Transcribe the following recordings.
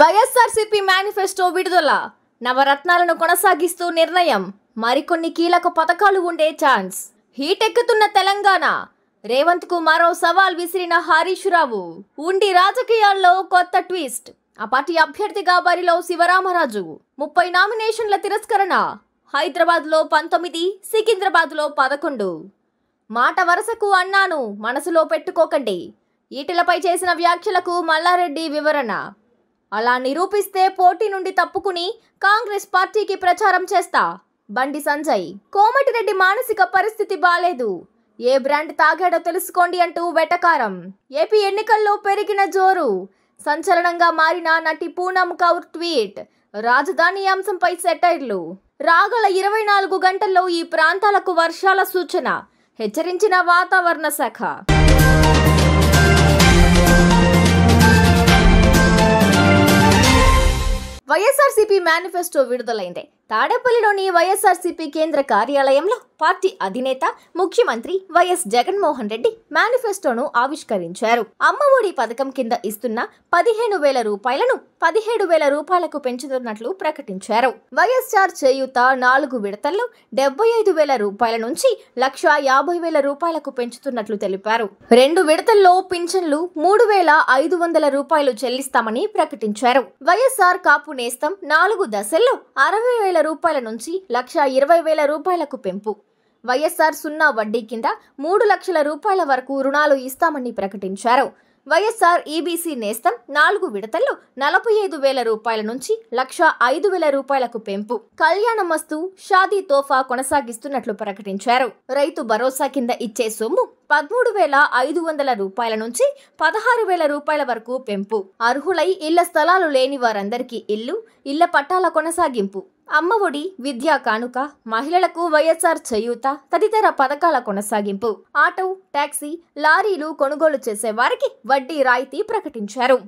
YSRCP manifesto విడుదల నవరత్నాలను కొనసాగిస్తూ నిర్ణయం మరికొన్ని కీలక పథకాలు ఉండే ఛాన్స్ హీటెక్కుతున్న తెలంగాణ రేవంత్ కు మరో సవాల్ విసిరిన హరీష్ రావు ఉండి రాజకీయాల్లో కొత్త ట్విస్ట్ ఆ పార్టీ అభ్యర్థిగా బరిలో శివరామరాజు ముప్పై నామినేషన్ల తిరస్కరణ హైదరాబాద్లో పంతొమ్మిది సికింద్రాబాద్లో పదకొండు మాట వరుసకు అన్నాను మనసులో పెట్టుకోకండి ఈటలపై చేసిన వ్యాఖ్యలకు మల్లారెడ్డి వివరణ అలా నిరూపిస్తే పోటీ నుండి తప్పుకుని కాంగ్రెస్ పార్టీకి ప్రచారం చేస్తా బండి సంజయ్ కోమటిరెడ్డి మానసిక పరిస్థితి బాలేదు ఏ బ్రాండ్ తాగాడో తెలుసుకోండి అంటూ వెటకారం ఏపీ ఎన్నికల్లో పెరిగిన జోరు సంచలనంగా మారిన నటి పూనమ్ కౌర్ ట్వీట్ రాజధాని అంశంపై సెటైర్లు రాగల ఇరవై నాలుగు గంటల్లో ఈ ప్రాంతాలకు వర్షాల సూచన హెచ్చరించిన వాతావరణ శాఖ మేనిఫెస్టో విడుదలైంది తాడేపల్లిలోని వైఎస్ఆర్సీపీ కేంద్ర కార్యాలయంలో పార్టీ అధినేత ముఖ్యమంత్రి వైఎస్ జగన్మోహన్ రెడ్డి మేనిఫెస్టోను ఆవిష్కరించారు అమ్మఒడి పథకం కింద ఇస్తున్న పదిహేను వేల రూపాయలను పదిహేడు వేల రూపాయలకు పెంచుతున్నట్లు ప్రకటించారు వైఎస్ఆర్ చేయుత నాలుగు విడతల్లో డెబ్బై ఐదు వేల రూపాయల నుంచి లక్ష యాభై వేల రూపాయలకు పెంచుతున్నట్లు తెలిపారు రెండు విడతల్లో పింఛన్లు మూడు వేల ఐదు వందల రూపాయలు చెల్లిస్తామని ప్రకటించారు వైఎస్ఆర్ కాపు నేస్తం నాలుగు దశల్లో అరవై వేల వేల రూపాయల నుంచి లక్ష ఇరవై వేల రూపాయలకు పెంపు వైఎస్ఆర్ సున్నా వడ్డీ కింద మూడు లక్షల రూపాయల వరకు రుణాలు ఇస్తామని ప్రకటించారు వైఎస్ఆర్ ఈబీసీ నేస్తం నాలుగు విడతల్లో నలభై ఐదు వేల రూపాయల నుంచి లక్ష ఐదు వేల రూపాయలకు పెంపు కళ్యాణమస్తు షాదీ తోఫా కొనసాగిస్తున్నట్లు ప్రకటించారు రైతు భరోసా కింద ఇచ్చే సొమ్ము పదమూడు వేల ఐదు వందల రూపాయల నుంచి పదహారు వేల రూపాయల వరకు పెంపు అర్హులై ఇళ్ల స్థలాలు లేని వారందరికీ ఇల్లు ఇళ్ల పట్టాల కొనసాగింపు అమ్మఒడి విద్యా కానుక మహిళలకు వైఎస్ఆర్ చేయూత తదితర పథకాల కొనసాగింపు ఆటో ట్యాక్సీ లారీలు కొనుగోలు చేసే వారికి వడ్డీ రాయితీ ప్రకటించారు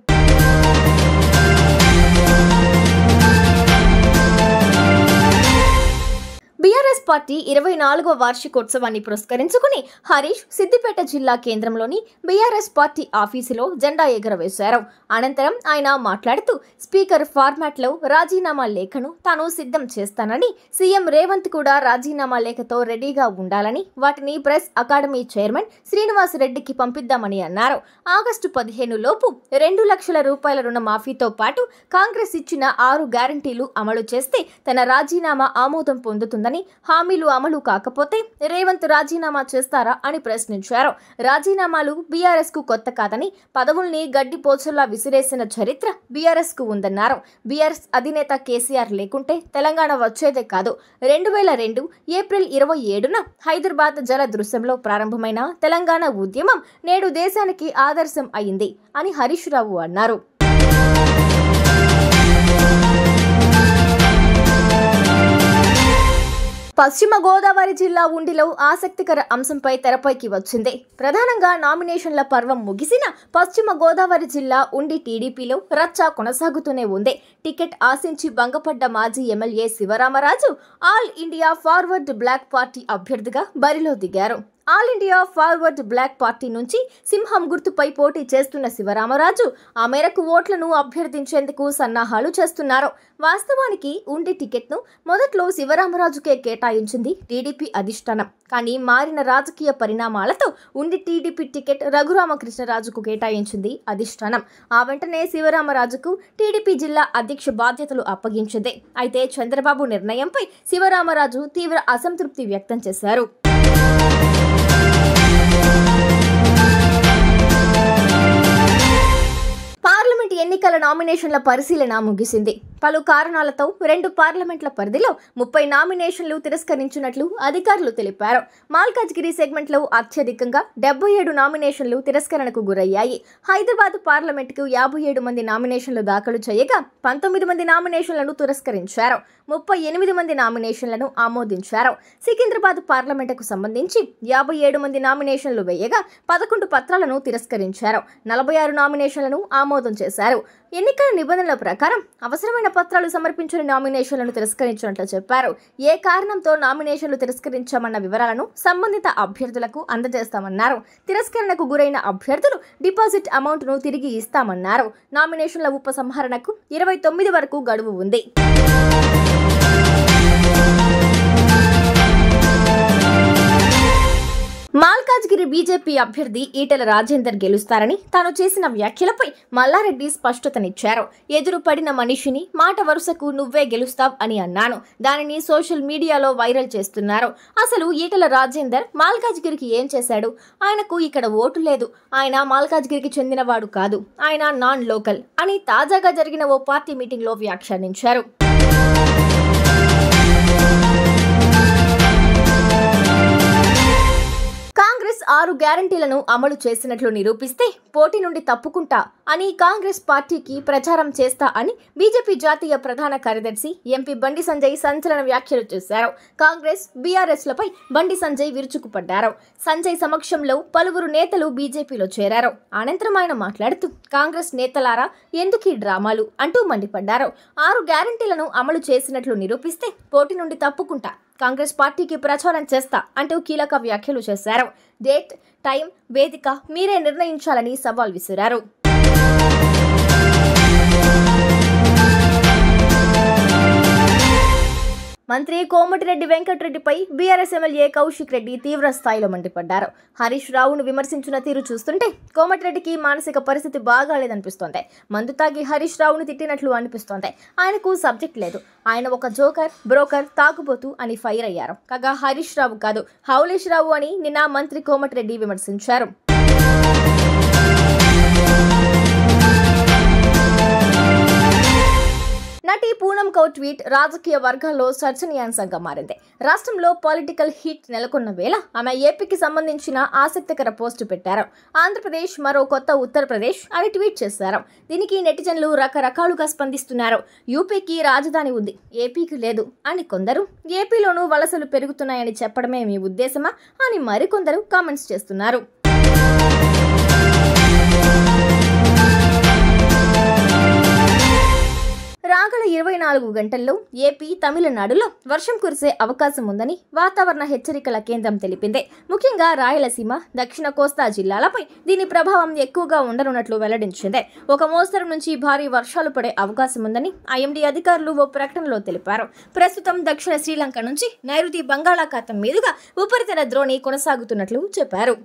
టీఆర్ఎస్ పార్టీ ఇరవై నాలుగవ వార్షికోత్సవాన్ని పురస్కరించుకుని హరీష్ సిద్దిపేట జిల్లా కేంద్రంలోని బీఆర్ఎస్ పార్టీ ఆఫీసులో జెండా ఎగురవేశారు అనంతరం ఆయన మాట్లాడుతూ స్పీకర్ ఫార్మాట్లో రాజీనామా లేఖను తాను సిద్ధం చేస్తానని సీఎం రేవంత్ కూడా రాజీనామా లేఖతో రెడీగా ఉండాలని వాటిని ప్రెస్ అకాడమీ చైర్మన్ శ్రీనివాస్ రెడ్డికి పంపిద్దామని అన్నారు ఆగస్టు పదిహేను లోపు రెండు లక్షల రూపాయల రుణమాఫీతో పాటు కాంగ్రెస్ ఇచ్చిన ఆరు గ్యారంటీలు అమలు చేస్తే తన రాజీనామా ఆమోదం పొందుతుందని హామీలు అమలు కాకపోతే రేవంత్ రాజీనామా చేస్తారా అని ప్రశ్నించారు రాజీనామాలు బీఆర్ఎస్కు కొత్త కాదని పదవుల్ని గడ్డి పోచల్లా విసిరేసిన చరిత్ర బీఆర్ఎస్కు ఉందన్నారు బీఆర్ఎస్ అధినేత కేసీఆర్ లేకుంటే తెలంగాణ వచ్చేదే కాదు రెండు వేల రెండు ఏప్రిల్ ఇరవై ఏడున హైదరాబాద్ జల దృశ్యంలో ప్రారంభమైన తెలంగాణ ఉద్యమం నేడు దేశానికి ఆదర్శం అయింది అని హరీష్ రావు అన్నారు పశ్చిమ గోదావరి జిల్లా ఉండిలో ఆసక్తికర అంశంపై తెరపైకి వచ్చింది ప్రధానంగా నామినేషన్ల పర్వం ముగిసిన పశ్చిమ గోదావరి జిల్లా ఉండి టీడీపీలో రచ్చ కొనసాగుతూనే ఉంది టికెట్ ఆశించి భంగపడ్డ మాజీ MLA Sivaramaraju All India Forward Bloc party అభ్యర్థిగా బరిలో దిగారు All India Forward Bloc party నుంచి సింహం గుర్తుపై పోటీ చేస్తున్న శివరామరాజు ఆ మేరకు ఓట్లను అభ్యర్థించేందుకు సన్నాహాలు చేస్తున్నారు వాస్తవానికి ఉండి టికెట్ను మొదట్లో శివరామరాజుకే కేటాయించింది టీడీపీ అధిష్టానం కానీ మారిన రాజకీయ పరిణామాలతో ఉండి టీడీపీ టికెట్ రఘురామకృష్ణరాజుకు కేటాయించింది అధిష్టానం ఆ వెంటనే శివరామరాజుకు టీడీపీ జిల్లా అధ్యక్ష బాధ్యతలు అప్పగించింది అయితే చంద్రబాబు నిర్ణయంపై శివరామరాజు తీవ్ర అసంతృప్తి వ్యక్తం చేశారు ఎన్నికల నామినేషన్ల పరిశీలన ముగిసింది పలు కారణాలతో రెండు పార్లమెంట్ల పరిధిలో ముప్పై నామినేషన్లు తిరస్కరించినట్లు అధికారులు తెలిపారు మాల్కాజ్గిరి సెగ్మెంట్లో అత్యధికంగా డెబ్బై ఏడు నామినేషన్లు తిరస్కరణకు గురయ్యాయి హైదరాబాద్ పార్లమెంట్కు యాభై ఏడు మంది నామినేషన్లు దాఖలు చేయగా పంతొమ్మిది మంది నామినేషన్లను తిరస్కరించారు ముప్పై ఎనిమిది మంది నామినేషన్లను ఆమోదించారు సికింద్రాబాద్ పార్లమెంటుకు సంబంధించి యాభై ఏడు మంది నామినేషన్లు వేయగా పదకొండు పత్రాలను తిరస్కరించారు నలభై ఆరు నామినేషన్లను ఆమోదం చేశారు పేర్కొన్నారు ఎన్నికల నిబంధనల ప్రకారం అవసరమైన పత్రాలు సమర్పించిన నామినేషన్లను తిరస్కరించినట్లు చెప్పారు ఏ కారణంతో నామినేషన్లు తిరస్కరించామన్న వివరాలను సంబంధిత అభ్యర్థులకు అందజేస్తామన్నారు తిరస్కరణకు గురైన అభ్యర్థులు డిపాజిట్ అమౌంట్ను తిరిగి ఇస్తామన్నారు నామినేషన్ల ఉపసంహరణకు ఇరవై తొమ్మిది వరకు గడువు ఉంది మాల్కాజ్గిరి బీజేపీ అభ్యర్థి ఈటెల రాజేందర్ గెలుస్తారని తాను చేసిన వ్యాఖ్యలపై మల్లారెడ్డి స్పష్టతనిచ్చారు ఎదురు పడిన మనిషిని మాట వరుసకు నువ్వే గెలుస్తావ్ అని అన్నాను దానిని సోషల్ మీడియాలో వైరల్ చేస్తున్నారు అసలు ఈటెల రాజేందర్ మాల్కాజ్గిరికి ఏం చేశాడు ఆయనకు ఇక్కడ ఓటు లేదు ఆయన మాల్కాజ్గిరికి చెందినవాడు కాదు ఆయన నాన్ లోకల్ అని తాజాగా జరిగిన ఓ పార్టీ మీటింగ్లో వ్యాఖ్యానించారు ఆరు గ్యారంటీలను అమలు చేసినట్లు నిరూపిస్తే పోటీ నుండి తప్పుకుంటా అని కాంగ్రెస్ పార్టీకి ప్రచారం చేస్తా అని బీజేపీ జాతీయ ప్రధాన కార్యదర్శి ఎంపీ బండి సంజయ్ సంచలన వ్యాఖ్యలు చేశారు కాంగ్రెస్ బీఆర్ఎస్లపై బండి సంజయ్ విరుచుకుపడ్డారు సంజయ్ సమక్షంలో పలువురు నేతలు బీజేపీలో చేరారు అనంతరం ఆయన మాట్లాడుతూ కాంగ్రెస్ నేతలారా ఎందుకీ డ్రామాలు అంటూ మండిపడ్డారు ఆరు గ్యారంటీలను అమలు చేసినట్లు నిరూపిస్తే పోటీ నుండి తప్పుకుంటా కాంగ్రెస్ పార్టీకి ప్రచారం చేస్తా అంటూ కీలక వ్యాఖ్యలు చేశారు డేట్ టైం వేదిక మీరే నిర్ణయించాలని సవాల్ విసిరారు మంత్రి కోమటిరెడ్డి వెంకటరెడ్డిపై బీఆర్ఎస్ ఎమ్మెల్యే కౌశిక్ రెడ్డి తీవ్ర స్థాయిలో మండిపడ్డారు హరీష్ రావును విమర్శించిన తీరు చూస్తుంటే కోమటిరెడ్డికి మానసిక పరిస్థితి బాగాలేదనిపిస్తోంది మందు తాగి హరీష్ రావును తిట్టినట్లు అనిపిస్తోంది ఆయనకు సబ్జెక్ట్ లేదు ఆయన ఒక జోకర్ బ్రోకర్ తాగుబోతు అని ఫైర్ అయ్యారు కాగా హరీష్ రావు కాదు హౌలేష్ రావు అని నిన్న మంత్రి కోమటిరెడ్డి విమర్శించారు నటి పూనం కౌర్ ట్వీట్ రాజకీయ వర్గాల్లో చర్చనీయాంశంగా మారింది రాష్ట్రంలో పొలిటికల్ హీట్ నెలకొన్న వేళ ఆమె ఏపీకి సంబంధించిన ఆసక్తికర పోస్టు పెట్టారు ఆంధ్రప్రదేశ్ మరో కొత్త ఉత్తరప్రదేశ్ అని ట్వీట్ చేశారు దీనికి నెటిజన్లు రకరకాలుగా స్పందిస్తున్నారు యూపీకి రాజధాని ఉంది ఏపీకి లేదు అని కొందరు ఏపీలోనూ వలసలు పెరుగుతున్నాయని చెప్పడమే మీ ఉద్దేశమా అని మరికొందరు కామెంట్స్ చేస్తున్నారు నాలుగు గంటల్లో ఏపీ తమిళనాడులో వర్షం కురిసే అవకాశం ఉందని వాతావరణ హెచ్చరికల కేంద్రం తెలిపింది ముఖ్యంగా రాయలసీమ దక్షిణ కోస్తా జిల్లాలపై దీని ప్రభావం ఎక్కువగా ఉండనున్నట్లు వెల్లడించింది ఒక మోస్తరు నుంచి భారీ వర్షాలు పడే అవకాశం ఉందని ఐఎండీ అధికారులు ఓ ప్రకటనలో తెలిపారు ప్రస్తుతం దక్షిణ శ్రీలంక నుంచి నైరుతి బంగాళాఖాతం మీదుగా ఉపరితల ద్రోణి కొనసాగుతున్నట్లు చెప్పారు